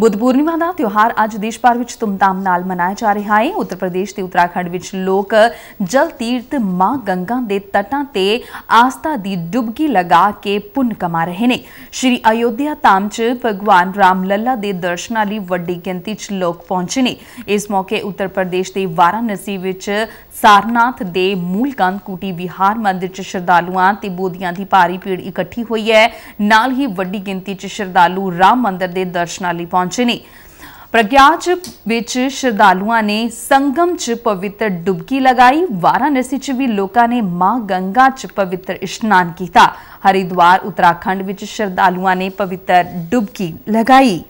ਬੁੱਧ ਪੂਰਨਿਮਾ ਦਾ ਤਿਉਹਾਰ ਅੱਜ ਦੇਸ਼ ਭਰ ਵਿੱਚ ਧੂਮਧਾਮ ਨਾਲ ਮਨਾਇਆ ਜਾ ਰਿਹਾ ਹੈ ਉੱਤਰ ਪ੍ਰਦੇਸ਼ ਤੇ ਉੱਤਰਾਖੰਡ ਵਿੱਚ ਲੋਕ ਜਲ ਤੀਰਥ ਮਾਂ ਗੰਗਾ ਦੇ ਤਟਾਂ ਤੇ ਆਸਥਾ ਦੀ ਡੁਬਕੀ ਲਗਾ ਕੇ ਪੁੰਨ ਕਮਾ ਰਹੇ ਨੇ ਸ਼੍ਰੀ ਅਯੋਧਿਆ ਧਾਮ 'ਚ ਭਗਵਾਨ ਰਾਮ ਲੱਲਾ ਦੇ ਦਰਸ਼ਨਾਂ ਲਈ ਵੱਡੀ ਗਿਣਤੀ 'ਚ ਲੋਕ ਪਹੁੰਚੇ ਨੇ ਇਸ ਮੌਕੇ ਉੱਤਰ ਪ੍ਰਦੇਸ਼ ਦੇ ਵਾਰਾਨਸੀ ਵਿੱਚ ਸਾਰਨਾਥ ਦੇ ਮੂਲ ਮੂਲਕੰਦ ਕੂਟੀ ਵਿਹਾਰ ਮੰਦਿਰ 'ਚ ਸ਼ਰਧਾਲੂਆਂ ਤੇ ਬੋਧੀਆਂ ਦੀ ਭਾਰੀ ਭੀੜ ਇਕੱਠੀ ਹੋਈ ਹੈ ਨਾਲ ਹੀ ਵੱਡੀ ਗਿਣਤੀ 'ਚ ਸ਼ਰਧਾਲੂ ਰਾਮ ਮੰਦਿਰ ਦੇ ਦਰਸ਼ਨਾਂ ਲਈ ਪਹੁੰਚੇ ਪਹੁੰਚੇ ਨੇ ਪ੍ਰਗਿਆਚ ਵਿੱਚ ਸ਼ਰਧਾਲੂਆਂ ਨੇ ਸੰਗਮ 'ਚ ਪਵਿੱਤਰ ਡੁਬਕੀ ਲਗਾਈ ਵਾਰਾਣਸੀ 'ਚ ਵੀ ਲੋਕਾਂ ਨੇ ਮਾਂ ਗੰਗਾ 'ਚ ਪਵਿੱਤਰ ਇਸ਼ਨਾਨ ਕੀਤਾ ਹਰਿਦੁਆਰ ਉੱਤਰਾਖੰਡ ਵਿੱਚ ਸ਼ਰਧਾਲੂਆਂ ਨੇ ਪਵਿੱਤਰ ਡੁਬਕੀ ਲਗਾਈ